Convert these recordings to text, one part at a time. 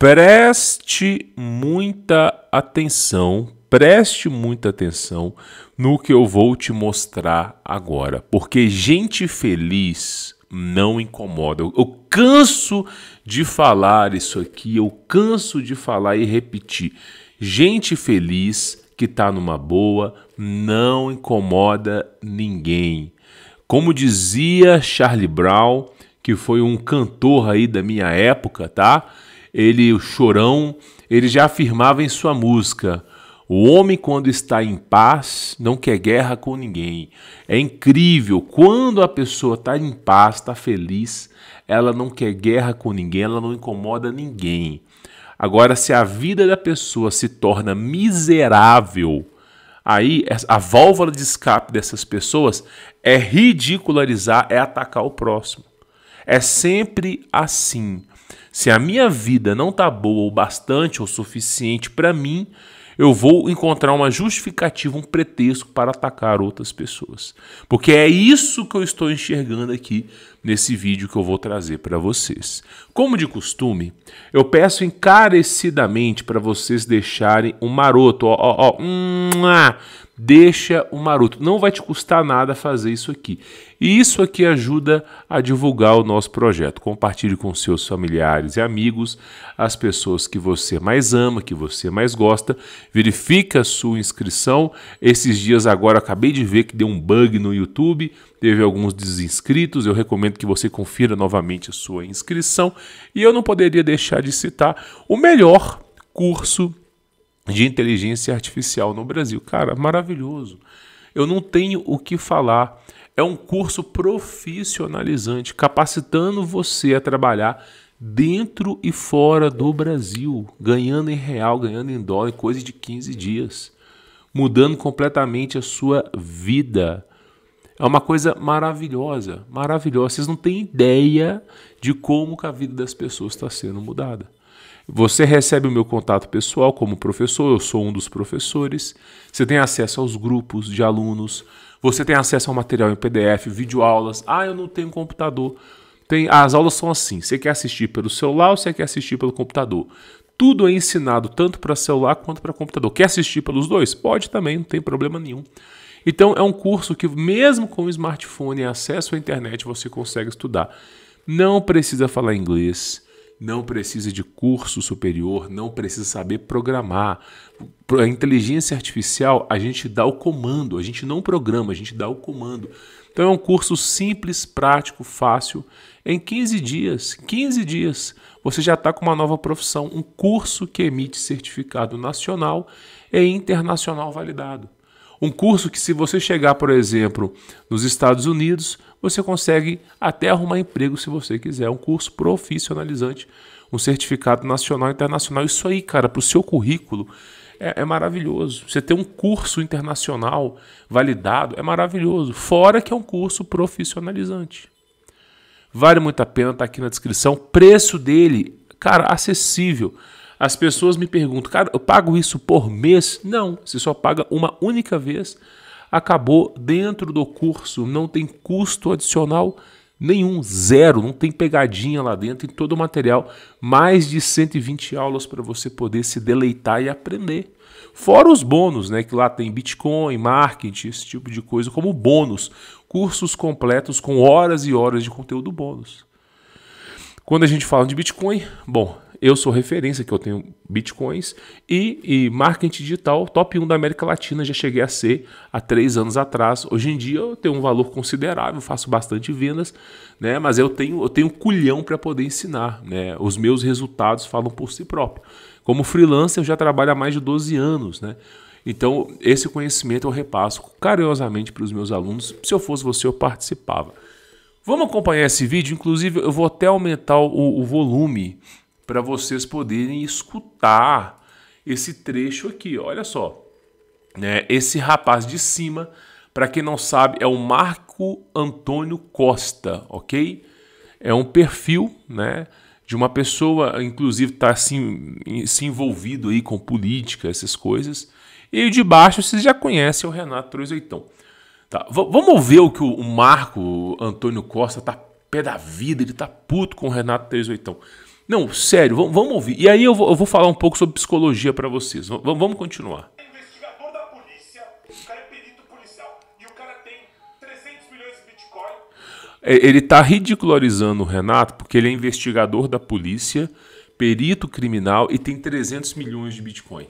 preste muita atenção, preste muita atenção no que eu vou te mostrar agora, porque gente feliz não incomoda. Eu, eu, canso de falar isso aqui, eu canso de falar e repetir. Gente feliz que está numa boa não incomoda ninguém. Como dizia Charlie Brown, que foi um cantor aí da minha época, tá? ele, o chorão, ele já afirmava em sua música: o homem, quando está em paz, não quer guerra com ninguém. É incrível, quando a pessoa está em paz, está feliz, ela não quer guerra com ninguém, ela não incomoda ninguém. Agora, se a vida da pessoa se torna miserável, aí a válvula de escape dessas pessoas é ridicularizar, é atacar o próximo. É sempre assim. Se a minha vida não tá boa o bastante ou suficiente para mim, eu vou encontrar uma justificativa, um pretexto para atacar outras pessoas. Porque é isso que eu estou enxergando aqui nesse vídeo que eu vou trazer para vocês. Como de costume, eu peço encarecidamente para vocês deixarem um maroto, ó, ó, ó, ah, Deixa o maroto. Não vai te custar nada fazer isso aqui. E isso aqui ajuda a divulgar o nosso projeto. Compartilhe com seus familiares e amigos, as pessoas que você mais ama, que você mais gosta. Verifique a sua inscrição. Esses dias agora acabei de ver que deu um bug no YouTube, teve alguns desinscritos. Eu recomendo que você confira novamente a sua inscrição. E eu não poderia deixar de citar o melhor curso de inteligência artificial no Brasil. Cara, maravilhoso. Eu não tenho o que falar. É um curso profissionalizante, capacitando você a trabalhar dentro e fora do Brasil, ganhando em real, ganhando em dólar, em coisa de 15 dias, mudando completamente a sua vida. É uma coisa maravilhosa, maravilhosa. Vocês não têm ideia de como a vida das pessoas está sendo mudada. Você recebe o meu contato pessoal como professor, eu sou um dos professores. Você tem acesso aos grupos de alunos, você tem acesso ao material em PDF, videoaulas. Ah, eu não tenho computador. Tem, as aulas são assim: você quer assistir pelo celular ou você quer assistir pelo computador? Tudo é ensinado tanto para celular quanto para computador. Quer assistir pelos dois? Pode também, não tem problema nenhum. Então é um curso que, mesmo com smartphone e acesso à internet, você consegue estudar. Não precisa falar inglês não precisa de curso superior, não precisa saber programar. A inteligência artificial, a gente dá o comando, a gente não programa, a gente dá o comando. Então é um curso simples, prático, fácil. Em 15 dias, 15 dias, você já está com uma nova profissão, um curso que emite certificado nacional e internacional validado. Um curso que, se você chegar, por exemplo, nos Estados Unidos, você consegue até arrumar emprego se você quiser. Um curso profissionalizante, um certificado nacional e internacional. Isso aí, cara, para o seu currículo é, é, maravilhoso. Você ter um curso internacional validado é maravilhoso. Fora que é um curso profissionalizante. Vale muito a pena, tá aqui na descrição. Preço dele, cara, acessível. As pessoas me perguntam, cara, eu pago isso por mês? Não, você só paga uma única vez acabou dentro do curso, não tem custo adicional nenhum, zero, não tem pegadinha lá dentro, em todo o material, mais de 120 aulas para você poder se deleitar e aprender. Fora os bônus, né, que lá tem Bitcoin, marketing, esse tipo de coisa como bônus, cursos completos com horas e horas de conteúdo bônus. Quando a gente fala de Bitcoin, bom, eu sou referência que eu tenho bitcoins e, e, marketing digital top 1 da América Latina já cheguei a ser há três anos atrás. Hoje em dia eu tenho um valor considerável, faço bastante vendas, né? Mas eu tenho eu tenho culhão para poder ensinar, né? Os meus resultados falam por si próprio. Como freelancer eu já trabalho há mais de 12 anos, né? Então esse conhecimento eu repasso carinhosamente para os meus alunos. Se eu fosse você eu participava. Vamos acompanhar esse vídeo, inclusive eu vou até aumentar o, o volume para vocês poderem escutar esse trecho aqui. Olha só, né? esse rapaz de cima, para quem não sabe, é o Marco Antônio Costa, ok? É um perfil, né? de uma pessoa, inclusive, está assim, se envolvido aí com política, essas coisas. E de baixo vocês já conhecem o Renato Trozoitão. Tá, vamos ver o que o Marco Antônio Costa tá pé da vida, ele tá puto com o Renato 38. Não, sério, vamos, vamos ouvir. E aí eu vou, eu vou, falar um pouco sobre psicologia para vocês. V vamos continuar. ele está ridicularizando o Renato porque ele é investigador da polícia, perito criminal e tem 300 milhões de Bitcoin.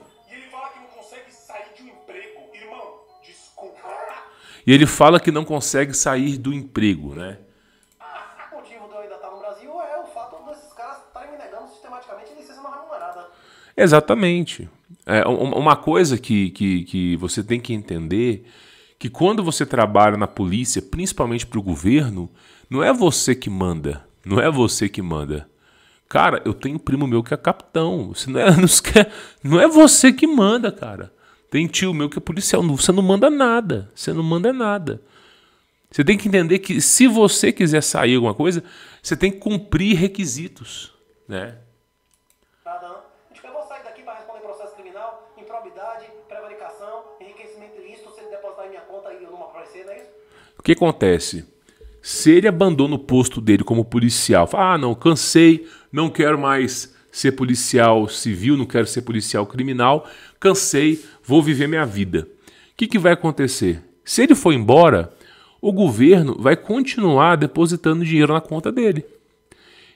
E ele fala que não consegue sair do emprego, né? Ah, o motivo de eu ainda estar tá no Brasil é o fato desses caras estarem me negando sistematicamente licença não remunerada. Exatamente. É, uma coisa que, que, que você tem que entender que quando você trabalha na polícia, principalmente para o governo, não é você que manda. Não é você que manda. Cara, eu tenho um primo meu que é capitão. não, é, não, é você que manda, cara. Tem tio meu que é policial. Você não manda nada. Você não manda nada. Você tem que entender que se você quiser sair alguma coisa, você tem que cumprir requisitos, né? Nada, não. Eu vou sair daqui para responder processo criminal, improbidade, prevaricação, enriquecimento ilícito, se ele depositar em minha conta e eu não aparecer, não é isso? O que acontece? Se ele abandona o posto dele como policial, fala, ah, não, cansei, não quero mais ser policial civil, não quero ser policial criminal, cansei, vou viver minha vida. O que, que vai acontecer? Se ele for embora, o governo vai continuar depositando dinheiro na conta dele.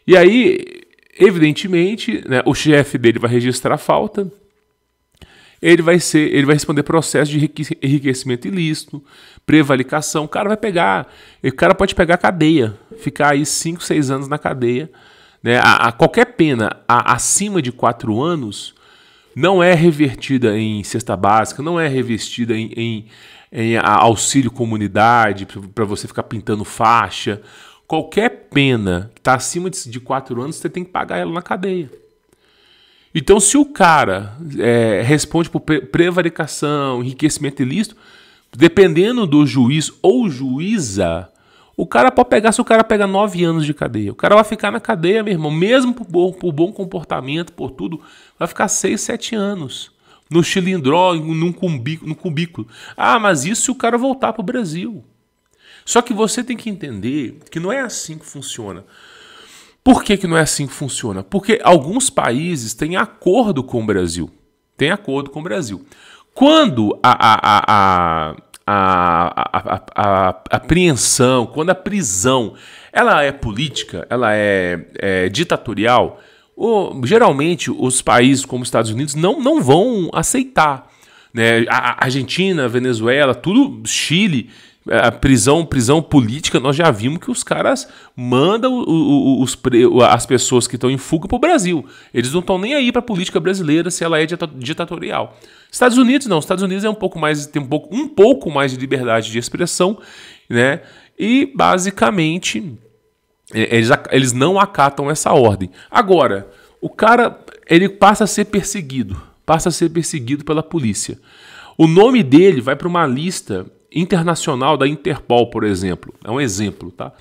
E aí, evidentemente, né, o chefe dele vai registrar a falta, ele vai ser, ele vai responder processo de enriquecimento ilícito, prevaricação, o cara vai pegar, o cara pode pegar cadeia, ficar aí 5, 6 anos na cadeia né, a, a qualquer pena a, acima de quatro anos não é revertida em cesta básica, não é revestida em, em, em auxílio comunidade, para você ficar pintando faixa. Qualquer pena que está acima de, de quatro anos, você tem que pagar ela na cadeia. Então, se o cara é, responde por prevaricação, enriquecimento ilícito, dependendo do juiz ou juíza, o cara pode pegar, se o cara pega nove anos de cadeia, o cara vai ficar na cadeia, meu irmão, mesmo por bom, por bom comportamento, por tudo, vai ficar seis, sete anos. No chilindró, num cumbico, no cubículo. Ah, mas isso se o cara voltar para o Brasil. Só que você tem que entender que não é assim que funciona. Por que, que não é assim que funciona? Porque alguns países têm acordo com o Brasil. Tem acordo com o Brasil. Quando a, a, a, a a, a, a, apreensão, quando a prisão ela é política, ela é, é ditatorial, geralmente os países como os Estados Unidos não, não vão aceitar. Né? A, a Argentina, Venezuela, tudo, Chile, é, a prisão, prisão política, nós já vimos que os caras mandam os as pessoas que estão em fuga para o Brasil. Eles não estão nem aí para a política brasileira se ela é ditatorial. Estados Unidos não, Estados Unidos é um pouco mais tem um pouco, um pouco mais de liberdade de expressão, né? E basicamente é, eles, eles não acatam essa ordem. Agora, o cara ele passa a ser perseguido, passa a ser perseguido pela polícia. O nome dele vai para uma lista internacional da Interpol, por exemplo. É um exemplo, tá?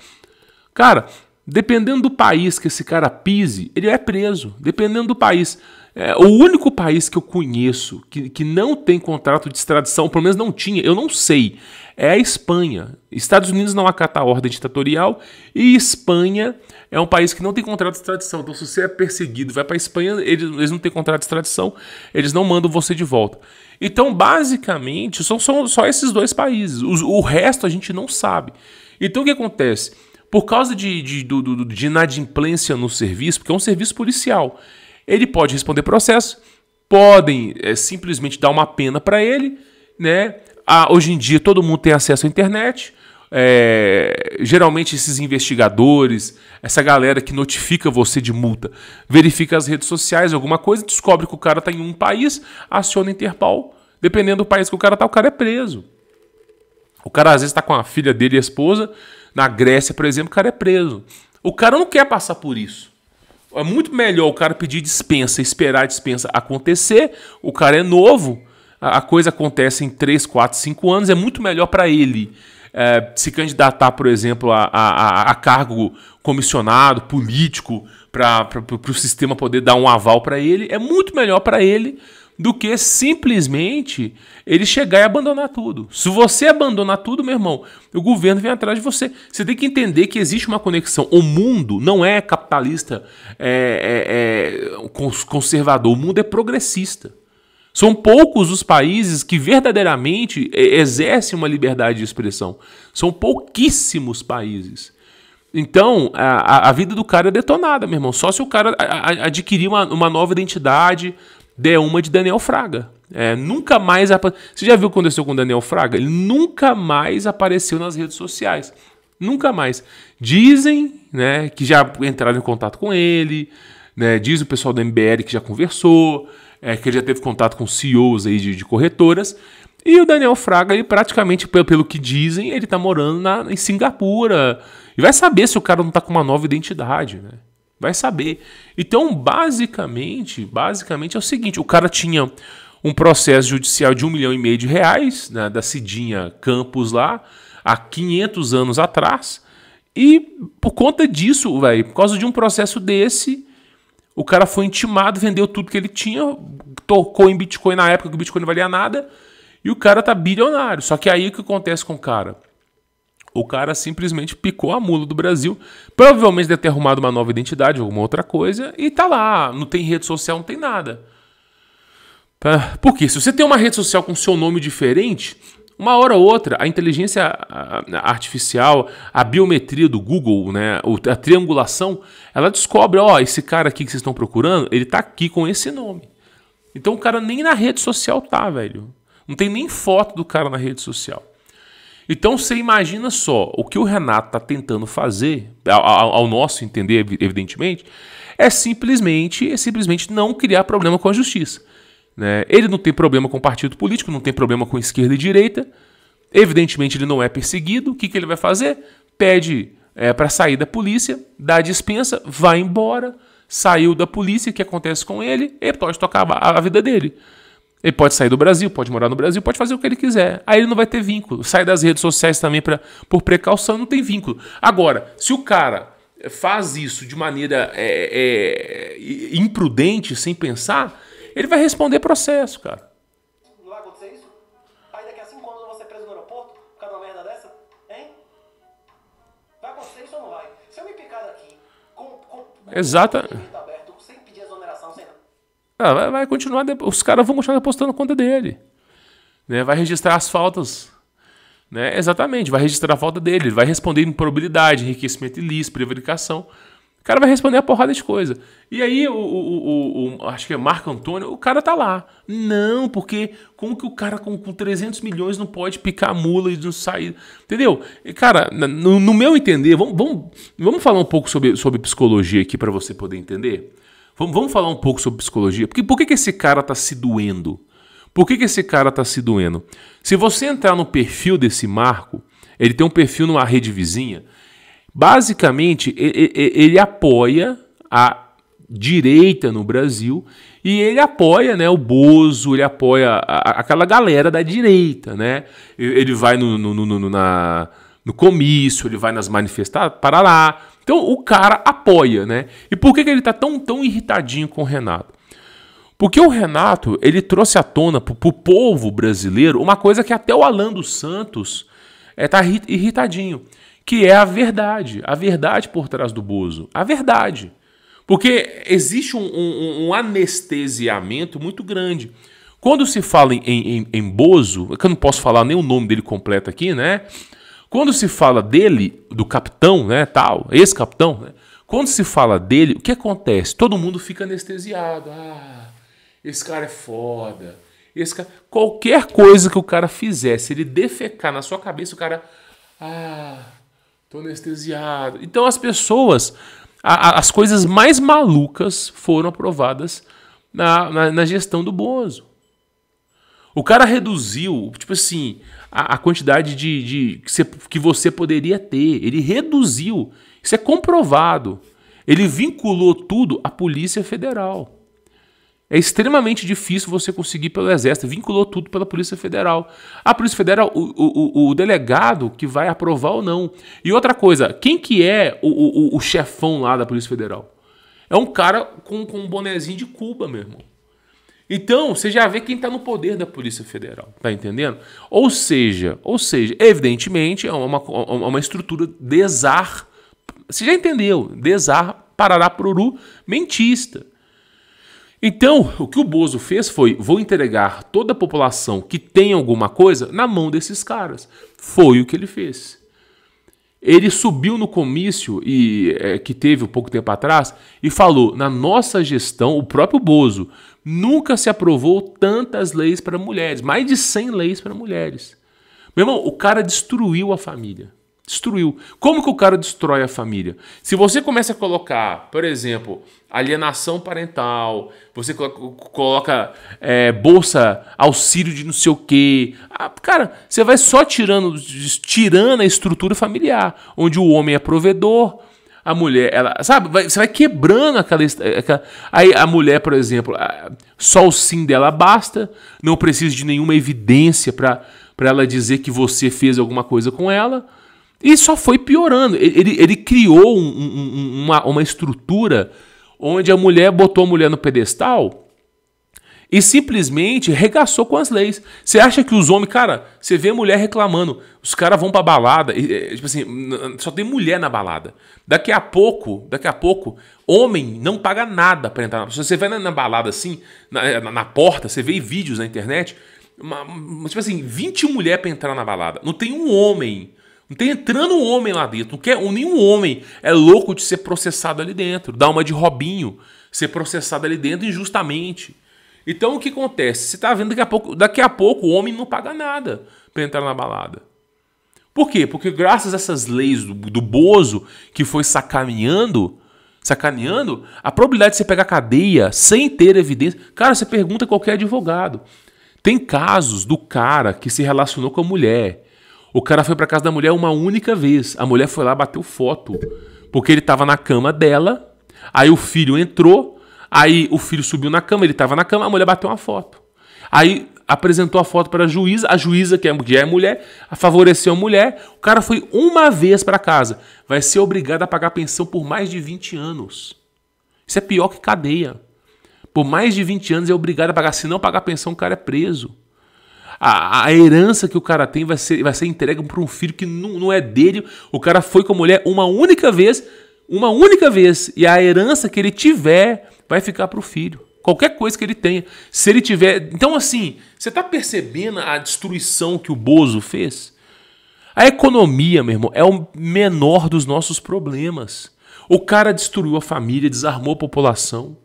Cara, dependendo do país que esse cara pise, ele é preso. Dependendo do país. É, o único país que eu conheço que, que não tem contrato de extradição, pelo menos não tinha, eu não sei, é a Espanha. Estados Unidos não acata a ordem ditatorial e Espanha é um país que não tem contrato de extradição. Então, se você é perseguido vai para a Espanha, eles, eles não têm contrato de extradição, eles não mandam você de volta. Então, basicamente, são, são só esses dois países. O, o, resto a gente não sabe. Então, o que acontece? Por causa de, de, de, de inadimplência no serviço, porque é um serviço policial, ele pode responder processo, podem é, simplesmente dar uma pena para ele, né? Ah, hoje em dia todo mundo tem acesso à internet, é, geralmente esses investigadores, essa galera que notifica você de multa, verifica as redes sociais, alguma coisa, descobre que o cara está em um país, aciona Interpol. Dependendo do país que o cara está, o cara é preso. O cara às vezes está com a filha dele e a esposa, na Grécia, por exemplo, o cara é preso. O cara não quer passar por isso. É muito melhor o cara pedir dispensa, esperar a dispensa acontecer. O cara é novo, a coisa acontece em 3, 4, 5 anos, é muito melhor para ele é, se candidatar, por exemplo, a, a, a cargo comissionado, político, para o sistema poder dar um aval para ele, é muito melhor para ele do que simplesmente ele chegar e abandonar tudo. Se você abandonar tudo, meu irmão, o governo vem atrás de você. Você tem que entender que existe uma conexão. O mundo não é capitalista, é, é, é conservador. O mundo é progressista. São poucos os países que verdadeiramente é, exercem uma liberdade de expressão. São pouquíssimos países. Então, a, a vida do cara é detonada, meu irmão. Só se o cara adquirir uma, uma nova identidade, der uma de Daniel Fraga. É, nunca mais. Você já viu o que aconteceu com o Daniel Fraga? Ele nunca mais apareceu nas redes sociais. Nunca mais. Dizem né, que já entraram em contato com ele, né, diz o pessoal do MBL que já conversou é, que ele já teve contato com CEOs aí de, de corretoras. E o Daniel Fraga, ele praticamente, pelo, pelo que dizem, ele tá morando na, em Singapura. E vai saber se o cara não tá com uma nova identidade, né? Vai saber. Então, basicamente, basicamente é o seguinte: o cara tinha um processo judicial de um milhão e meio de reais, né, da Cidinha Campos lá, há 500 anos atrás. E por conta disso, velho, por causa de um processo desse, o cara foi intimado, vendeu tudo que ele tinha, tocou em Bitcoin na época que o Bitcoin não valia nada, e o cara tá bilionário. Só que aí o que acontece com o cara? O cara simplesmente picou a mula do Brasil, provavelmente deve ter arrumado uma nova identidade, alguma outra coisa, e tá lá, não tem rede social, não tem nada. Tá? Porque se você tem uma rede social com seu nome diferente, uma hora ou outra, a inteligência artificial, a biometria do Google, né, a triangulação, ela descobre, ó, esse cara aqui que vocês estão procurando, ele tá aqui com esse nome. Então o cara nem na rede social tá, velho. Não tem nem foto do cara na rede social. Então você imagina só, o que o Renato tá tentando fazer, ao, ao nosso entender, evidentemente, é simplesmente, é simplesmente não criar problema com a justiça. Né? Ele não tem problema com partido político, não tem problema com esquerda e direita. Evidentemente, ele não é perseguido. O que, que ele vai fazer? Pede é, para sair da polícia, dá a dispensa, vai embora, saiu da polícia, o que acontece com ele? Ele pode tocar a, a vida dele. Ele pode sair do Brasil, pode morar no Brasil, pode fazer o que ele quiser. Aí ele não vai ter vínculo. Sai das redes sociais também pra, por precaução, não tem vínculo. Agora, se o cara faz isso de maneira é, é, imprudente, sem pensar, ele vai responder processo, cara. Não vai acontecer isso? Aí daqui a cinco anos eu vou ser preso no aeroporto por causa de uma merda dessa? Hein? Vai acontecer isso ou não vai? Se eu me picar daqui com, com, com Exata. Com aberto, sem pedir exoneração, sem nada. Ah, vai, vai, continuar, os caras vão continuar postando conta dele. Né? Vai registrar as faltas. Né? Exatamente, vai registrar a falta dele, vai responder improbabilidade, enriquecimento ilícito, prevaricação cara vai responder a porrada de coisa. E aí, o, o, o, o, acho que é Marco Antônio, o cara tá lá. Não, porque como que o cara com, com 300 milhões não pode picar a mula e não sair? Entendeu? E, cara, no, no, meu entender, vamos, vamos, vamos falar um pouco sobre, sobre psicologia aqui para você poder entender? Vamos, vamos falar um pouco sobre psicologia? Porque por que, que esse cara tá se doendo? Por que, que esse cara tá se doendo? Se você entrar no perfil desse Marco, ele tem um perfil numa rede vizinha Basicamente, ele apoia a direita no Brasil e ele apoia né, o Bozo, ele apoia aquela galera da direita. Né? Ele vai no, no, no, na, no comício, ele vai nas manifestações, para lá. Então o cara apoia, né? E por que, que ele tá tão, tão irritadinho com o Renato? Porque o Renato, ele trouxe à tona para o povo brasileiro uma coisa que até o Alan dos Santos é, tá irritadinho que é a verdade, a verdade por trás do Bozo, a verdade. Porque existe um, um, um anestesiamento muito grande. Quando se fala em, em, em Bozo, é que eu não posso falar nem o nome dele completo aqui, né? Quando se fala dele, do capitão, né, tal, esse capitão né? Quando se fala dele, o que acontece? Todo mundo fica anestesiado. Ah, esse cara é foda. Esse cara... Qualquer coisa que o cara fizesse, ele defecar na sua cabeça, o cara. Ah, anestesiado. Então as pessoas, a, a, as coisas mais malucas foram aprovadas na, na, na, gestão do Bozo. O cara reduziu, tipo assim, a, a quantidade de, de que, você, que você poderia ter. Ele reduziu. Isso é comprovado. Ele vinculou tudo à Polícia Federal. É extremamente difícil você conseguir pelo Exército, vinculou tudo pela Polícia Federal. A Polícia Federal, o, o, o delegado que vai aprovar ou não. E outra coisa, quem que é o, o chefão lá da Polícia Federal? É um cara com, com um bonezinho de Cuba, meu irmão. Então, você já vê quem está no poder da Polícia Federal, tá entendendo? Ou seja, ou seja, evidentemente é uma, é uma estrutura desar. Você já entendeu? Desar, parará, pruru, mentista. Então, o que o Bozo fez foi: vou entregar toda a população que tem alguma coisa na mão desses caras. Foi o que ele fez. Ele subiu no comício e é, que teve um pouco tempo atrás e falou: na nossa gestão, o próprio Bozo nunca se aprovou tantas leis para mulheres, mais de 100 leis para mulheres. Meu irmão, o cara destruiu a família. Destruiu. Como que o cara destrói a família? Se você começa a colocar, por exemplo, alienação parental, você coloca é, bolsa, auxílio de não sei o quê. cara, você vai só tirando, tirando a estrutura familiar, onde o homem é provedor, a mulher, ela, sabe, vai, você vai quebrando aquela, aquela, Aí a mulher, por exemplo, só o sim dela basta, não precisa de nenhuma evidência para ela dizer que você fez alguma coisa com ela. E só foi piorando. Ele, ele, ele criou um, um, uma, uma estrutura onde a mulher botou a mulher no pedestal e simplesmente regaçou com as leis. Você acha que os homens, cara, você vê mulher reclamando, os caras vão pra balada, e, é, tipo assim, só tem mulher na balada. Daqui a pouco, daqui a pouco, homem não paga nada pra entrar. balada. você vai na, na balada assim, na, é, na, na, porta, você vê vídeos na internet, uma, tipo assim, 20 mulheres pra entrar na balada. Não tem um homem não tem entrando um homem lá dentro. Não quer, nenhum homem é louco de ser processado ali dentro. Dá uma de Robinho, ser processado ali dentro injustamente. Então o que acontece? Você está vendo daqui a pouco, daqui a pouco o homem não paga nada para entrar na balada. Por quê? Porque graças a essas leis do, do Bozo que foi sacaneando, sacaneando, a probabilidade de você pegar cadeia sem ter evidência. Cara, você pergunta qualquer advogado. Tem casos do cara que se relacionou com a mulher o cara foi para casa da mulher uma única vez. A mulher foi lá, bateu foto. Porque ele tava na cama dela. Aí o filho entrou. Aí o filho subiu na cama, ele tava na cama, a mulher bateu uma foto. Aí apresentou a foto para a juíza, a juíza, que é, é mulher, favoreceu a mulher. O cara foi uma vez para casa. Vai ser obrigado a pagar pensão por mais de 20 anos. Isso é pior que cadeia. Por mais de 20 anos é obrigado a pagar. Se não pagar pensão, o cara é preso a, a herança que o cara tem vai ser, vai ser entregue para um filho que não, não é dele. O cara foi com a mulher uma única vez, uma única vez. E a herança que ele tiver vai ficar para o filho. Qualquer coisa que ele tenha. Se ele tiver. Então, assim, você está percebendo a destruição que o Bozo fez? A economia, meu irmão, é o menor dos nossos problemas. O cara destruiu a família, desarmou a população.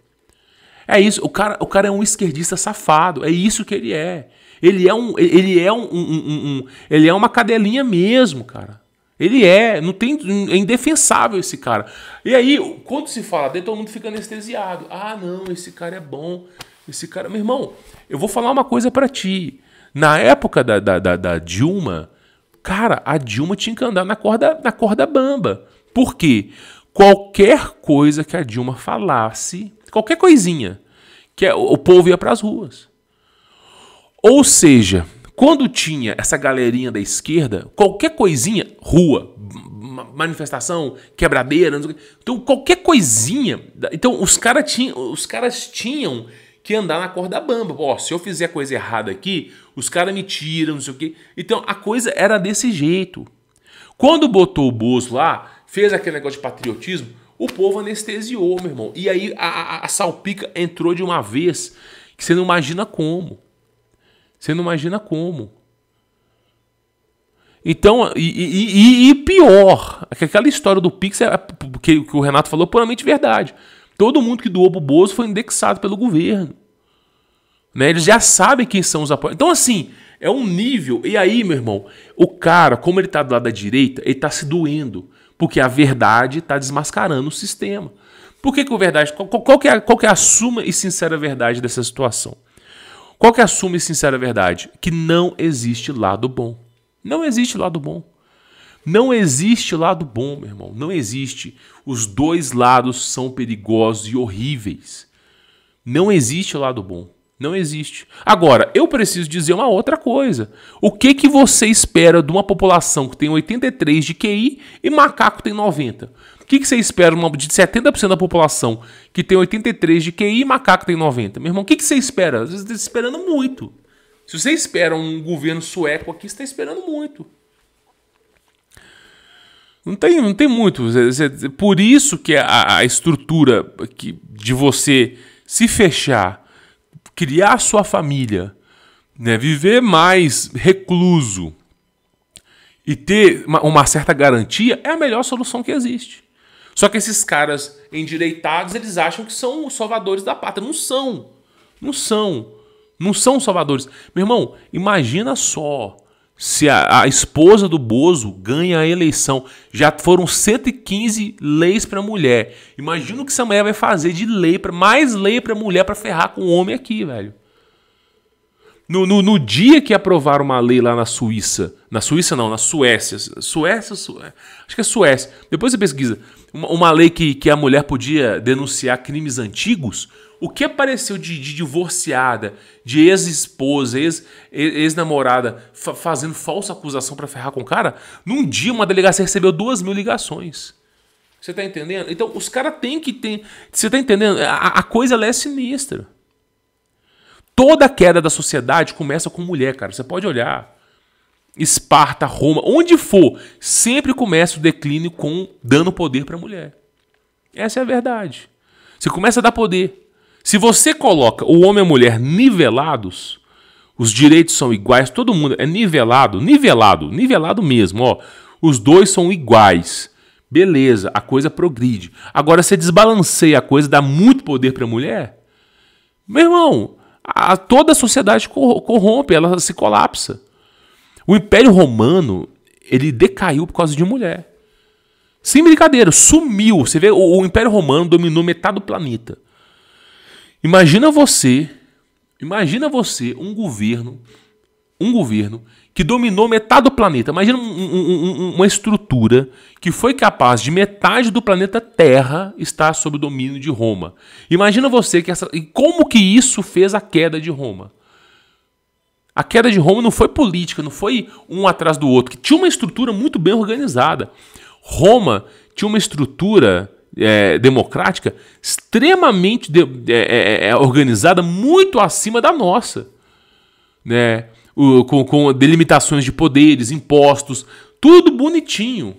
É isso, o cara, o cara é um esquerdista safado, é isso que ele é. Ele é um, ele é um, um, um, um ele é uma cadelinha mesmo, cara. Ele é, não tem, é indefensável esse cara. E aí, quando se fala dele, todo mundo fica anestesiado. Ah, não, esse cara é bom. Esse cara, meu irmão, eu vou falar uma coisa para ti. Na época da, da, da, da, Dilma, cara, a Dilma tinha que andar na corda, na corda bamba. Por quê? Qualquer coisa que a Dilma falasse, qualquer coisinha, que é, o povo ia para as ruas. Ou seja, quando tinha essa galerinha da esquerda, qualquer coisinha, rua, manifestação, quebradeira, não sei o que, então qualquer coisinha, então os, cara tinha, os caras tinham que andar na corda bamba. Ó, se eu fizer coisa errada aqui, os caras me tiram, não sei o que. Então a coisa era desse jeito. Quando botou o Bozo lá, fez aquele negócio de patriotismo, o povo anestesiou, meu irmão. E aí a, a, a salpica entrou de uma vez que você não imagina como. Você não imagina como. Então, e, e, e pior, aquela história do Pix, é, que, que o Renato falou, é puramente verdade. Todo mundo que doou pro Bozo foi indexado pelo governo. Né? Eles já sabem quem são os apoios. Então, assim, é um nível. E aí, meu irmão, o cara, como ele tá do lado da direita, ele tá se doendo. Porque a verdade tá desmascarando o sistema. Por que, que a verdade. Qual, qual, que é, qual que é a suma e sincera verdade dessa situação? Qual que é a suma e sincera verdade? Que não existe lado bom. Não existe lado bom. Não existe lado bom, meu irmão. Não existe. Os dois lados são perigosos e horríveis. Não existe lado bom. Não existe. Agora, eu preciso dizer uma outra coisa. O que que você espera de uma população que tem 83 de QI e macaco tem 90? que, que você espera uma, de 70% da população que tem 83 de QI e macaco tem 90? Meu irmão, o que, que você espera? Às vezes você está esperando muito. Se você espera um governo sueco aqui, você está esperando muito. Não tem, não tem muito. Por isso que a, a estrutura que, de você se fechar, criar sua família, né, viver mais recluso e ter uma, uma certa garantia é a melhor solução que existe. Só que esses caras endireitados, eles acham que são os salvadores da pátria. Não são. Não são. Não são salvadores. Meu irmão, imagina só se a, a esposa do Bozo ganha a eleição. Já foram 115 leis para mulher. Imagina o que essa mulher vai fazer de lei, pra, mais lei para mulher para ferrar com o homem aqui, velho. No, no, no, dia que aprovaram uma lei lá na Suíça, na Suíça não, na Suécia, Suécia, Suécia acho que é Suécia, depois você pesquisa, uma, uma, lei que, que a mulher podia denunciar crimes antigos, o que apareceu de, de divorciada, de ex-esposa, ex-namorada, ex fa fazendo falsa acusação para ferrar com o cara, num dia uma delegacia recebeu duas mil ligações. Você tá entendendo? Então os caras têm que ter. Você tá entendendo? A, a coisa é sinistra. Toda a queda da sociedade começa com mulher, cara. Você pode olhar. Esparta, Roma, onde for, sempre começa o declínio com dando poder para a mulher. Essa é a verdade. Você começa a dar poder. Se você coloca o homem e a mulher nivelados, os direitos são iguais, todo mundo é nivelado, nivelado, nivelado mesmo, ó. Os dois são iguais. Beleza, a coisa progride. Agora você desbalanceia a coisa, dá muito poder para a mulher. Meu irmão, a, toda a sociedade corrompe, ela se colapsa. O Império Romano ele decaiu por causa de mulher. Sem brincadeira, sumiu. Você vê, o, o Império Romano dominou metade do planeta. Imagina você, imagina você, um governo, um governo que dominou metade do planeta. Imagina um, um, um, uma estrutura que foi capaz de metade do planeta Terra estar sob o domínio de Roma. Imagina você que essa, e como que isso fez a queda de Roma. A queda de Roma não foi política, não foi um atrás do outro, que tinha uma estrutura muito bem organizada. Roma tinha uma estrutura é, democrática extremamente de, é, é, é, é organizada, muito acima da nossa. Né? com, com delimitações de poderes, impostos, tudo bonitinho.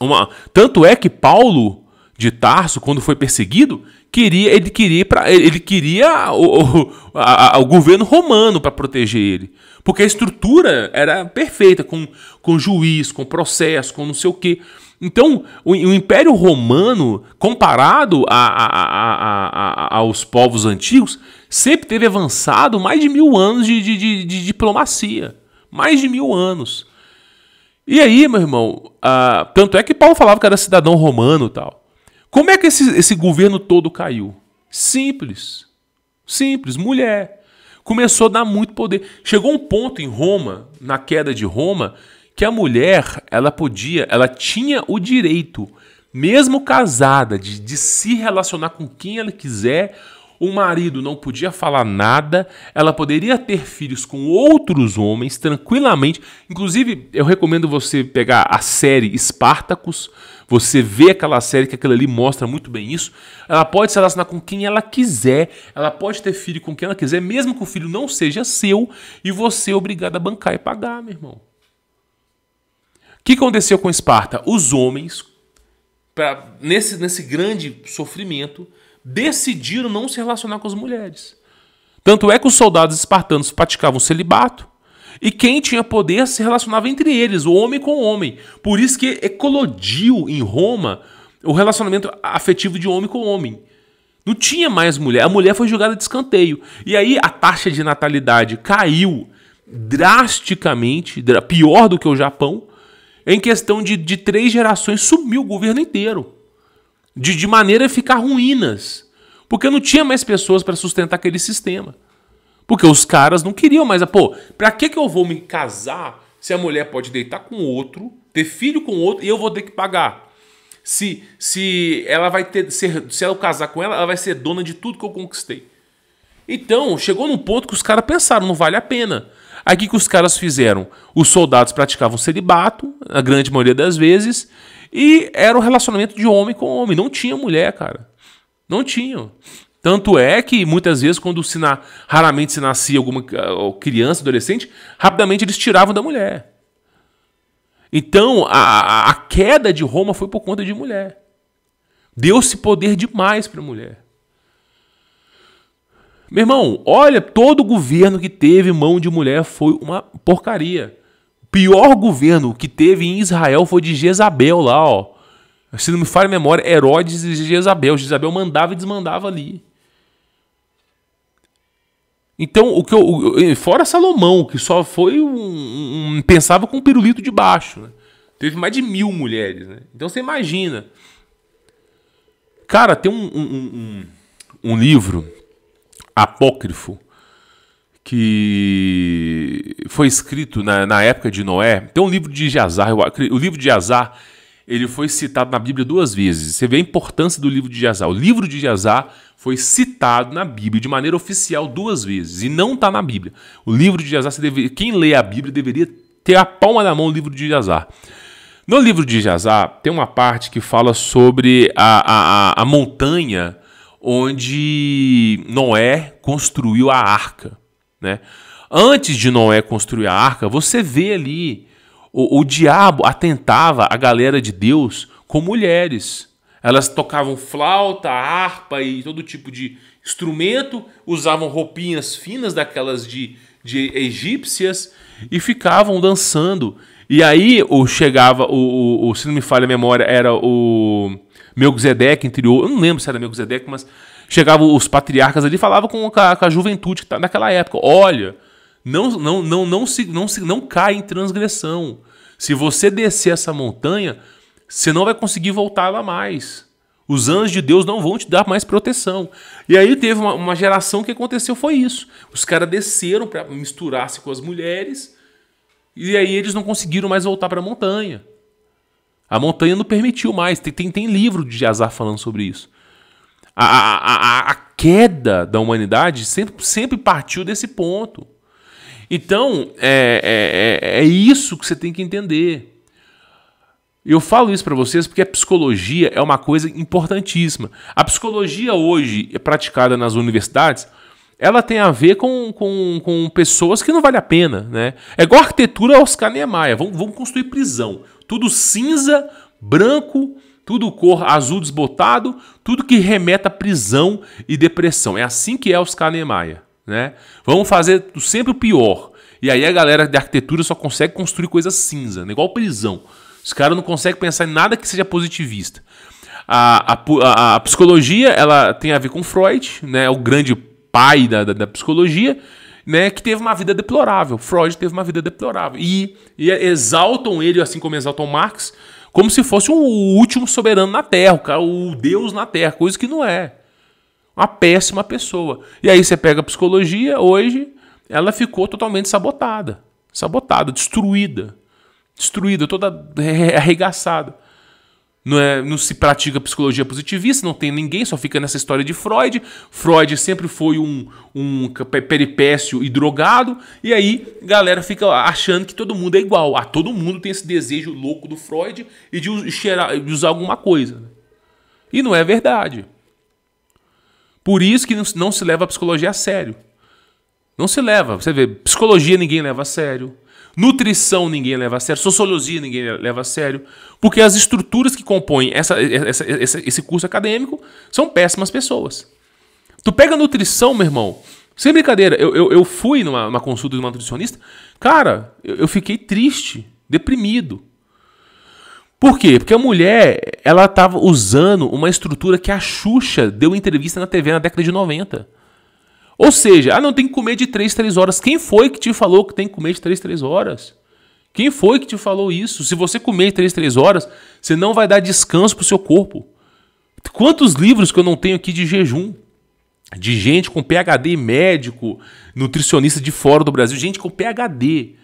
Uma, tanto é que Paulo de Tarso, quando foi perseguido, queria ele queria para ele queria o, o, a, a, o governo romano para proteger ele, porque a estrutura era perfeita com, com juiz, com processo, com não sei o quê. Então, o, o Império Romano, comparado a, a, a, aos povos antigos, sempre teve avançado mais de mil anos de, de, de, de diplomacia. Mais de mil anos. E aí, meu irmão, ah, tanto é que Paulo falava que era cidadão romano tal. Como é que esse, esse governo todo caiu? Simples. Simples, mulher. Começou a dar muito poder. Chegou um ponto em Roma, na queda de Roma, que a mulher, ela podia, ela tinha o direito, mesmo casada, de, de se relacionar com quem ela quiser, o marido não podia falar nada, ela poderia ter filhos com outros homens tranquilamente. Inclusive, eu recomendo você pegar a série Espartacus, você vê aquela série que aquilo ali mostra muito bem isso. Ela pode se relacionar com quem ela quiser, ela pode ter filho com quem ela quiser, mesmo que o filho não seja seu, e você é obrigado a bancar e pagar, meu irmão que aconteceu com Esparta? Os homens, pra, nesse, nesse grande sofrimento, decidiram não se relacionar com as mulheres. Tanto é que os soldados espartanos praticavam celibato e quem tinha poder se relacionava entre eles, o homem com o homem. Por isso que eclodiu em Roma o relacionamento afetivo de homem com homem. Não tinha mais mulher, a mulher foi julgada de escanteio. E aí a taxa de natalidade caiu drasticamente, pior do que o Japão, em questão de, de três gerações, sumiu o governo inteiro. De, de maneira a ficar ruínas. Porque não tinha mais pessoas para sustentar aquele sistema. Porque os caras não queriam mais. Ah, pô, para que, que eu vou me casar se a mulher pode deitar com outro, ter filho com outro e eu vou ter que pagar? Se, se ela vai ter. Se, se eu casar com ela, ela vai ser dona de tudo que eu conquistei. Então, chegou num ponto que os caras pensaram, não vale a pena. Aí o que, que os caras fizeram? Os soldados praticavam celibato, a grande maioria das vezes, e era um relacionamento de homem com homem. Não tinha mulher, cara. Não tinha. Tanto é que muitas vezes, quando se na, raramente se nascia alguma ah, criança, adolescente, rapidamente eles tiravam da mulher. Então, a, a queda de Roma foi por conta de mulher. Deu-se poder demais para a mulher. Meu irmão, olha, todo governo que teve mão de mulher foi uma porcaria. O pior governo que teve em Israel foi de Jezabel lá, ó. Se não me falha a memória, Herodes e Jezabel. Jezabel mandava e desmandava ali. Então, o que eu, fora Salomão, que só foi um, um pensava com um pirulito de baixo, né? teve mais de mil mulheres, né? Então você imagina, cara, tem um, um, um livro apócrifo que foi escrito na, na época de Noé. Tem um livro de Jazar, o livro de Jazar ele foi citado na Bíblia duas vezes. Você vê a importância do livro de Jazar. O livro de Jazar foi citado na Bíblia de maneira oficial duas vezes e não está na Bíblia. O livro de Jazar, deve... quem lê a Bíblia deveria ter a palma na mão o livro de Jazar. No livro de Jazar tem uma parte que fala sobre a, a, a, a montanha onde Noé construiu a arca. Né? Antes de Noé construir a arca, você vê ali o, o diabo atentava a galera de Deus com mulheres. Elas tocavam flauta, harpa e todo tipo de instrumento, usavam roupinhas finas daquelas de, de egípcias e ficavam dançando. E aí o chegava, o, o, se não me falha a memória, era o Melquisedeque, interior. Eu não lembro se era Melquisedeque, mas chegavam os patriarcas ali e falavam com a, com a juventude que tá naquela época. Olha, não, não, não, não, se, não, se, não cai em transgressão. Se você descer essa montanha, você não vai conseguir voltar lá mais. Os anjos de Deus não vão te dar mais proteção. E aí teve uma, uma geração que aconteceu foi isso. Os caras desceram para misturar-se com as mulheres e aí eles não conseguiram mais voltar para a montanha. A montanha não permitiu mais. Tem, tem, tem livro de azar falando sobre isso. A, a, a, a queda da humanidade sempre, sempre partiu desse ponto. Então, é, é, é, é isso que você tem que entender. Eu falo isso para vocês porque a psicologia é uma coisa importantíssima. A psicologia hoje, praticada nas universidades, ela tem a ver com, com, com pessoas que não vale a pena. Né? É igual a arquitetura Oscar Niemeyer. Vamos, vamos construir prisão. Tudo cinza, branco, tudo cor azul desbotado, tudo que remeta a prisão e depressão. É assim que é os Kahnemeyer, né? Vamos fazer sempre o pior. E aí a galera de arquitetura só consegue construir coisa cinza, né? igual prisão. Os caras não conseguem pensar em nada que seja positivista. A, a, a, a, psicologia ela tem a ver com Freud, né? É o grande pai da, da, da psicologia né, que teve uma vida deplorável. Freud teve uma vida deplorável. E, e exaltam ele, assim como exaltam Marx, como se fosse o último soberano na Terra, o, cara, o Deus na Terra, coisa que não é. Uma péssima pessoa. E aí você pega a psicologia, hoje ela ficou totalmente sabotada. Sabotada, destruída. Destruída, toda arregaçada não, é, não se pratica psicologia positivista, não tem ninguém, só fica nessa história de Freud. Freud sempre foi um, um peripécio e drogado, e aí a galera fica achando que todo mundo é igual. Ah, todo mundo tem esse desejo louco do Freud e de, cheirar, de usar alguma coisa. Né? E não é verdade. Por isso que não se leva a psicologia a sério. Não se leva. Você vê, psicologia ninguém leva a sério. Nutrição ninguém leva a sério, sociologia ninguém leva a sério, porque as estruturas que compõem essa, essa, essa, esse curso acadêmico são péssimas pessoas. Tu pega nutrição, meu irmão, sem brincadeira, eu, eu, eu fui numa, numa, consulta de uma nutricionista, cara, eu, eu fiquei triste, deprimido. Por quê? Porque a mulher, ela estava usando uma estrutura que a Xuxa deu entrevista na TV na década de 90. Ou seja, ah, não tem que comer de 3, 3 horas. Quem foi que te falou que tem que comer de 3, 3 horas? Quem foi que te falou isso? Se você comer de 3, 3 horas, você não vai dar descanso para o seu corpo. Quantos livros que eu não tenho aqui de jejum? De gente com PhD médico, nutricionista de fora do Brasil, gente com PhD.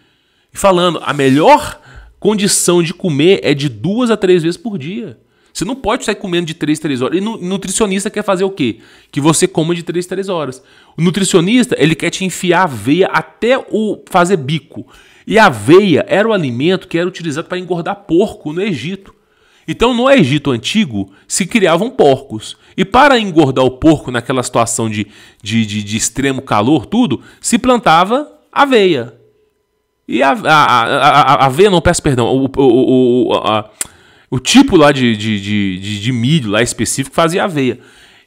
Falando, a melhor condição de comer é de duas a três vezes por dia. Você não pode sair comendo de 3 3 horas. E o nutricionista quer fazer o quê? Que você coma de 3 3 horas. O nutricionista, ele quer te enfiar a veia até o fazer bico. E a veia era o alimento que era utilizado para engordar porco no Egito. Então, no Egito antigo, se criavam porcos. E para engordar o porco naquela situação de, de, de, de extremo calor, tudo, se plantava aveia. E a, a, a, a, a aveia, não, peço perdão, o, o, o, a, o tipo lá de, de, de, de, de milho lá específico fazia aveia.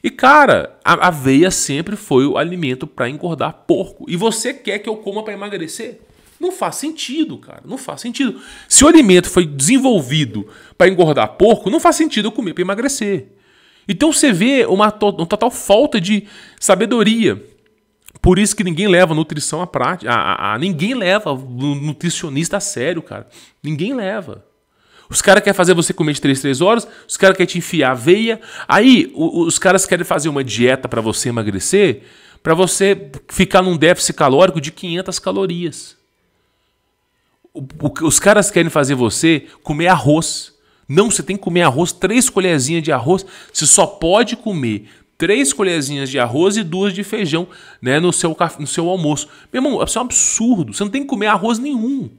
E cara, a aveia sempre foi o alimento para engordar porco. E você quer que eu coma para emagrecer? Não faz sentido, cara. Não faz sentido. Se o alimento foi desenvolvido para engordar porco, não faz sentido eu comer para emagrecer. Então você vê uma, to uma total falta de sabedoria. Por isso que ninguém leva nutrição à prática. A, a, a, ninguém leva nutricionista a sério, cara. Ninguém leva. Os caras querem fazer você comer de 3 3 horas, os caras querem te enfiar a veia. Aí o, os caras querem fazer uma dieta para você emagrecer, para você ficar num déficit calórico de 500 calorias. O, o, os caras querem fazer você comer arroz. Não, você tem que comer arroz, três colherzinhas de arroz. Você só pode comer três colherzinhas de arroz e duas de feijão né, no, seu, no seu almoço. Meu irmão, isso é um absurdo. Você não tem que comer arroz nenhum.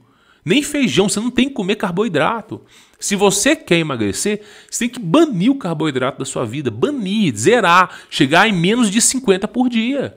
Nem feijão, você não tem que comer carboidrato. Se você quer emagrecer, você tem que banir o carboidrato da sua vida, banir, zerar, chegar em menos de 50 por dia.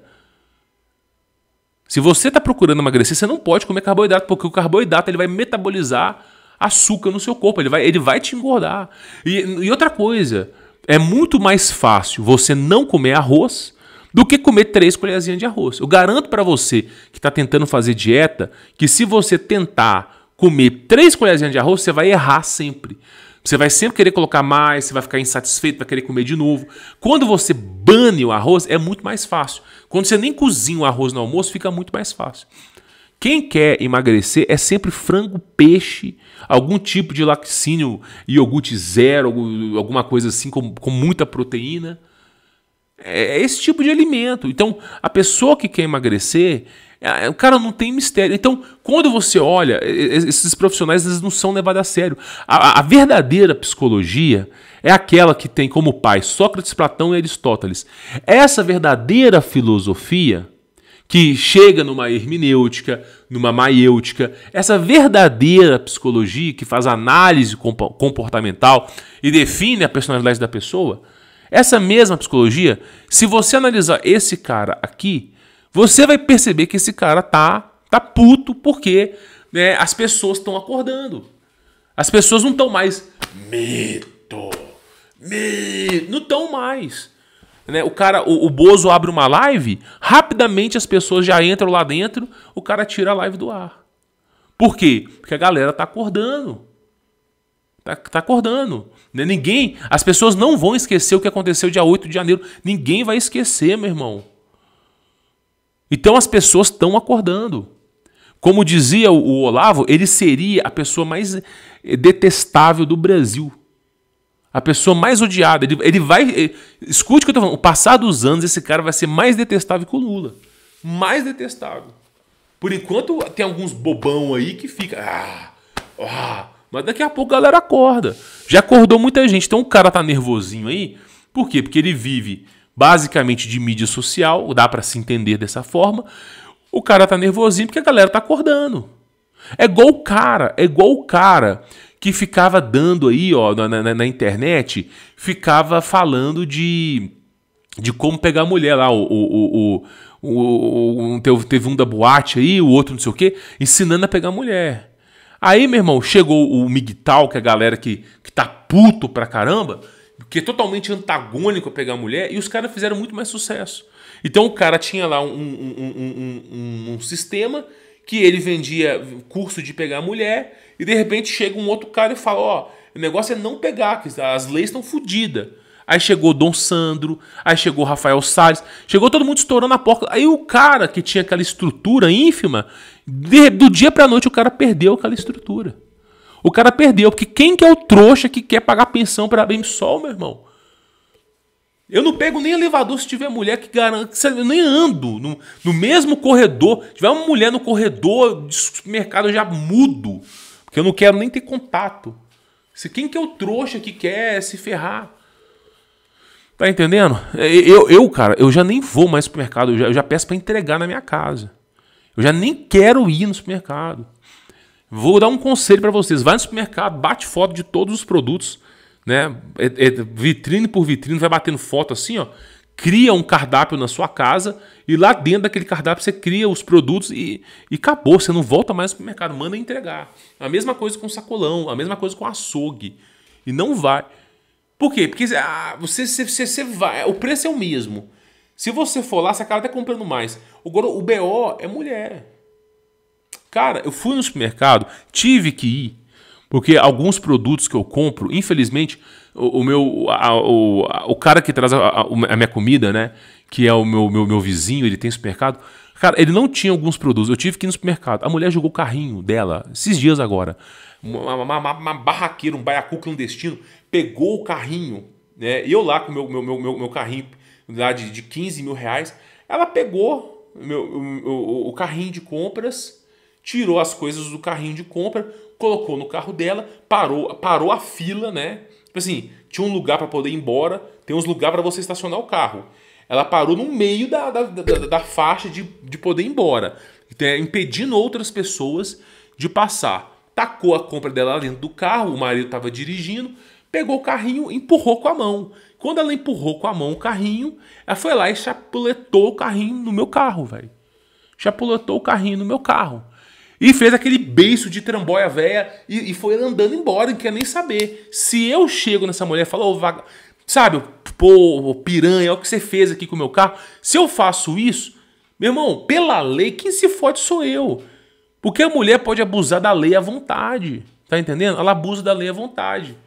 Se você está procurando emagrecer, você não pode comer carboidrato, porque o carboidrato ele vai metabolizar açúcar no seu corpo, ele vai, ele vai te engordar. E, e outra coisa, é muito mais fácil você não comer arroz do que comer três colherzinhas de arroz. Eu garanto para você que está tentando fazer dieta que se você tentar comer três colherzinhas de arroz, você vai errar sempre. Você vai sempre querer colocar mais, você vai ficar insatisfeito, vai querer comer de novo. Quando você bane o arroz, é muito mais fácil. Quando você nem cozinha o arroz no almoço, fica muito mais fácil. Quem quer emagrecer é sempre frango, peixe, algum tipo de laticínio, iogurte zero, alguma coisa assim com, com muita proteína. É, é esse tipo de alimento. Então, a pessoa que quer emagrecer, é, é, o cara não tem mistério. Então, quando você olha, esses profissionais eles não são levados a sério. A, a verdadeira psicologia é aquela que tem como pai Sócrates, Platão e Aristóteles. Essa verdadeira filosofia que chega numa hermenêutica, numa maiêutica, essa verdadeira psicologia que faz análise comportamental e define a personalidade da pessoa, essa mesma psicologia, se você analisar esse cara aqui, você vai perceber que esse cara tá, tá puto porque né, as pessoas estão acordando. As pessoas não estão mais mito, mito, não estão mais. Né? O cara, o, o Bozo abre uma live, rapidamente as pessoas já entram lá dentro, o cara tira a live do ar. Por quê? Porque a galera tá acordando. Tá, tá acordando. Né? Ninguém, as pessoas não vão esquecer o que aconteceu dia 8 de janeiro. Ninguém vai esquecer, meu irmão. Então as pessoas estão acordando. Como dizia o Olavo, ele seria a pessoa mais eh, detestável do Brasil. A pessoa mais odiada. Ele, ele vai. Ele, eh, escute o que eu estou falando. O passar dos anos, esse cara vai ser mais detestável que o Lula. Mais detestável. Por enquanto, tem alguns bobão aí que fica. Ah, ah, mas daqui a pouco a galera acorda. Já acordou muita gente. Então o cara tá nervosinho aí. Por quê? Porque ele vive basicamente de mídia social, dá para se entender dessa forma. O cara tá nervosinho porque a galera tá acordando. É igual o cara, é igual o cara que ficava dando aí, ó, na, na, na internet, ficava falando de de como pegar a mulher lá, o, o, o, o, o, teve um da boate aí, o outro não sei o quê, ensinando a pegar mulher. Aí, meu irmão, chegou o Migtal, que é a galera que, que tá puto pra caramba, que é totalmente antagônico a pegar mulher, e os caras fizeram muito mais sucesso. Então o cara tinha lá um, um, um, um sistema que ele vendia curso de pegar mulher, e de repente chega um outro cara e fala: ó, oh, o negócio é não pegar, as leis estão fodidas. Aí chegou Dom Sandro, aí chegou Rafael Salles, chegou todo mundo estourando a porta. Aí o cara que tinha aquela estrutura ínfima, de, do dia pra noite o cara perdeu aquela estrutura. O cara perdeu, porque quem que é o trouxa que quer pagar pensão pra bem sol, meu irmão? Eu não pego nem elevador se tiver mulher que garante. Eu nem ando no, no mesmo corredor. Se tiver uma mulher no corredor de supermercado, eu já mudo. Porque eu não quero nem ter contato. Se quem que é o trouxa que quer se ferrar? Tá entendendo? É, eu, eu cara, eu já nem vou mais pro mercado, eu já, eu já peço para entregar na minha casa. Eu já nem quero ir no supermercado. Vou dar um conselho para vocês: vai no supermercado, bate foto de todos os produtos, né? É, é, vitrine por vitrine, vai batendo foto assim, ó. Cria um cardápio na sua casa e lá dentro daquele cardápio você cria os produtos e, e acabou. Você não volta mais pro mercado, manda entregar. A mesma coisa com sacolão, a mesma coisa com açougue. E não vai. Por quê? Porque ah, você, você, você, você vai. O preço é o mesmo. Se você for lá, você acaba até tá comprando mais. o BO é mulher. Cara, eu fui no supermercado, tive que ir, porque alguns produtos que eu compro, infelizmente, o, o meu. A, o, a, o cara que traz a, a, minha comida, né? Que é o meu, meu, meu vizinho, ele tem supermercado. Cara, ele não tinha alguns produtos. Eu tive que ir no supermercado. A mulher jogou o carrinho dela, esses dias agora. Uma, uma, uma, uma barraqueira, um baiacu clandestino pegou o carrinho, né? Eu lá com o meu, meu, meu, meu carrinho lá de, de 15 mil reais, ela pegou meu, o, o carrinho de compras, tirou as coisas do carrinho de compra, colocou no carro dela, parou, parou a fila, né? Tipo assim, tinha um lugar para poder ir embora, tem uns lugares para você estacionar o carro. Ela parou no meio da, da, da, da faixa de, de poder ir embora, né, impedindo outras pessoas de passar tacou a compra dela dentro do carro, o marido estava dirigindo, pegou o carrinho, empurrou com a mão. Quando ela empurrou com a mão o carrinho, ela foi lá e chapuletou o carrinho no meu carro, velho. Chapuletou o carrinho no meu carro. E fez aquele beiço de tramboia velha e, e, foi andando embora, não quer nem saber. Se eu chego nessa mulher e falo, oh, vaga... sabe, pô, piranha, olha o que você fez aqui com o meu carro. Se eu faço isso, meu irmão, pela lei, quem se fode sou eu. Porque a mulher pode abusar da lei à vontade. Tá entendendo? Ela abusa da lei à vontade.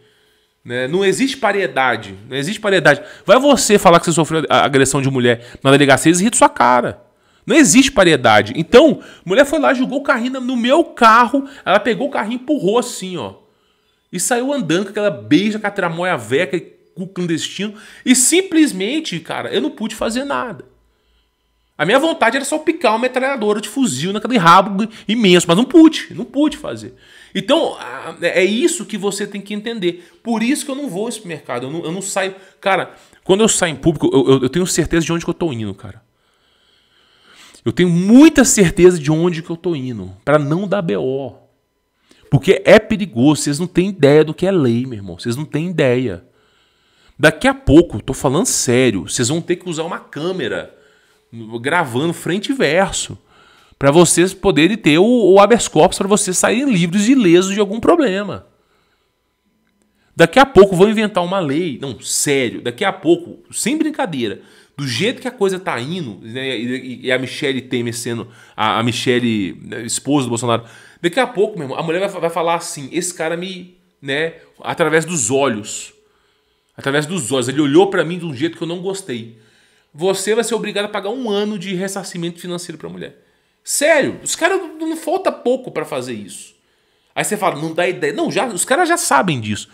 Né? Não existe paridade. Não existe paridade. Vai você falar que você sofreu agressão de mulher na delegacia e rir de sua cara. Não existe paridade. Então, mulher foi lá, jogou o carrinho no meu carro, ela pegou o carrinho e empurrou assim, ó. E saiu andando com aquela beija, com a tramóia veca aquele o clandestino. E simplesmente, cara, eu não pude fazer nada. A minha vontade era só picar uma metralhadora de fuzil naquele rabo imenso, mas não pude, não pude fazer. Então, é isso que você tem que entender. Por isso que eu não vou esse mercado, eu não, eu não saio. Cara, quando eu saio em público, eu, eu, eu tenho certeza de onde que eu tô indo, cara. Eu tenho muita certeza de onde que eu tô indo, para não dar BO. Porque é perigoso, vocês não têm ideia do que é lei, meu irmão. Vocês não têm ideia. Daqui a pouco, tô falando sério, vocês vão ter que usar uma câmera gravando frente e verso para vocês poderem ter o, o habeas corpus, para vocês saírem livres e lesos de algum problema. Daqui a pouco vão inventar uma lei, não, sério, daqui a pouco, sem brincadeira, do jeito que a coisa tá indo, né, e, a Michelle Temer sendo a, a Michelle, né, esposa do Bolsonaro, daqui a pouco, meu irmão, a mulher vai, vai falar assim: esse cara me, né, através dos olhos, através dos olhos, ele olhou para mim de um jeito que eu não gostei. Você vai ser obrigado a pagar um ano de ressarcimento financeiro para a mulher. Sério, os caras não falta pouco para fazer isso. Aí você fala, não dá ideia. Não, já, os caras já sabem disso.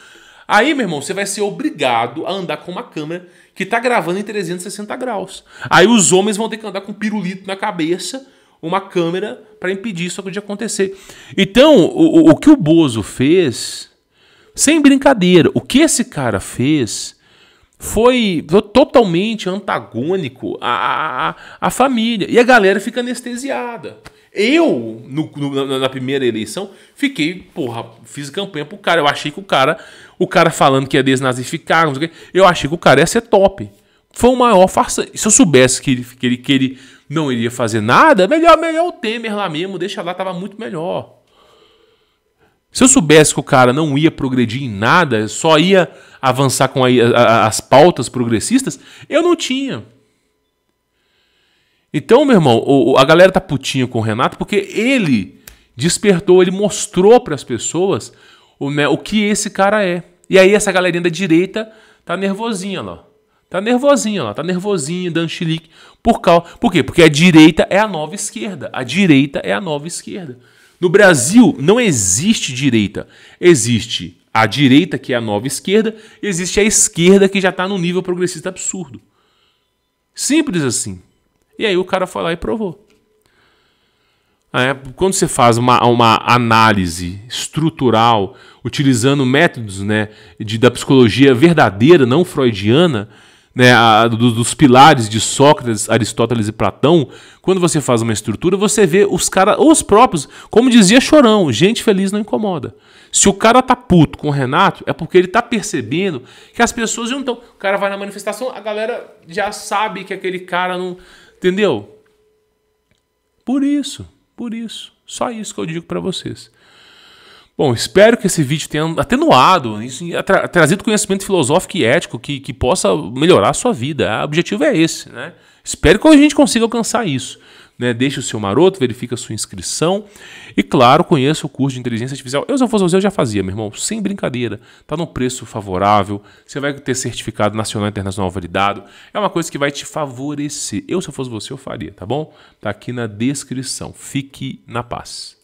Aí, meu irmão, você vai ser obrigado a andar com uma câmera que tá gravando em 360 graus. Aí os homens vão ter que andar com um pirulito na cabeça, uma câmera, para impedir isso de acontecer. Então, o, o que o Bozo fez, sem brincadeira, o que esse cara fez foi totalmente antagônico à, à, à, família. E a galera fica anestesiada. Eu, no, no, na primeira eleição, fiquei, porra, fiz campanha pro cara. Eu achei que o cara, o cara falando que ia desnazificar, não sei o quê, eu achei que o cara ia ser top. Foi o maior farsa. Se eu soubesse que ele, que ele, que ele não iria fazer nada, melhor, melhor o Temer lá mesmo, deixa lá, tava muito melhor. Se eu soubesse que o cara não ia progredir em nada, só ia avançar com a, a, as pautas progressistas, eu não tinha. Então, meu irmão, o, a galera tá putinha com o Renato porque ele despertou, ele mostrou para as pessoas o, né, o que esse cara é. E aí essa galerinha da direita tá nervosinha lá. Tá nervosinha lá, tá nervosinha, dando chilique. Por, causa, por quê? Porque a direita é a nova esquerda. A direita é a nova esquerda. No Brasil não existe direita. Existe a direita, que é a nova esquerda, e existe a esquerda, que já está num nível progressista absurdo. Simples assim. E aí o cara foi lá e provou. É, quando você faz uma, uma análise estrutural, utilizando métodos né, de, da psicologia verdadeira, não freudiana, né, a, dos pilares de Sócrates, Aristóteles e Platão, quando você faz uma estrutura, você vê os caras, os próprios, como dizia Chorão, gente feliz não incomoda. Se o cara tá puto com o Renato, é porque ele tá percebendo que as pessoas juntam. O cara vai na manifestação, a galera já sabe que aquele cara não. Entendeu? Por isso, por isso. Só isso que eu digo para vocês. Bom, espero que esse vídeo tenha atenuado, isso, tra trazido conhecimento filosófico e ético que, que possa melhorar a sua vida. Ah, o objetivo é esse, né? Espero que a gente consiga alcançar isso. Né? Deixe o seu maroto, verifique a sua inscrição e, claro, conheça o curso de inteligência artificial. Eu, se eu fosse você, eu já fazia, meu irmão, sem brincadeira. Tá no preço favorável, você vai ter certificado nacional e internacional validado. É uma coisa que vai te favorecer. Eu, se eu fosse você, eu faria, tá bom? Tá aqui na descrição. Fique na paz.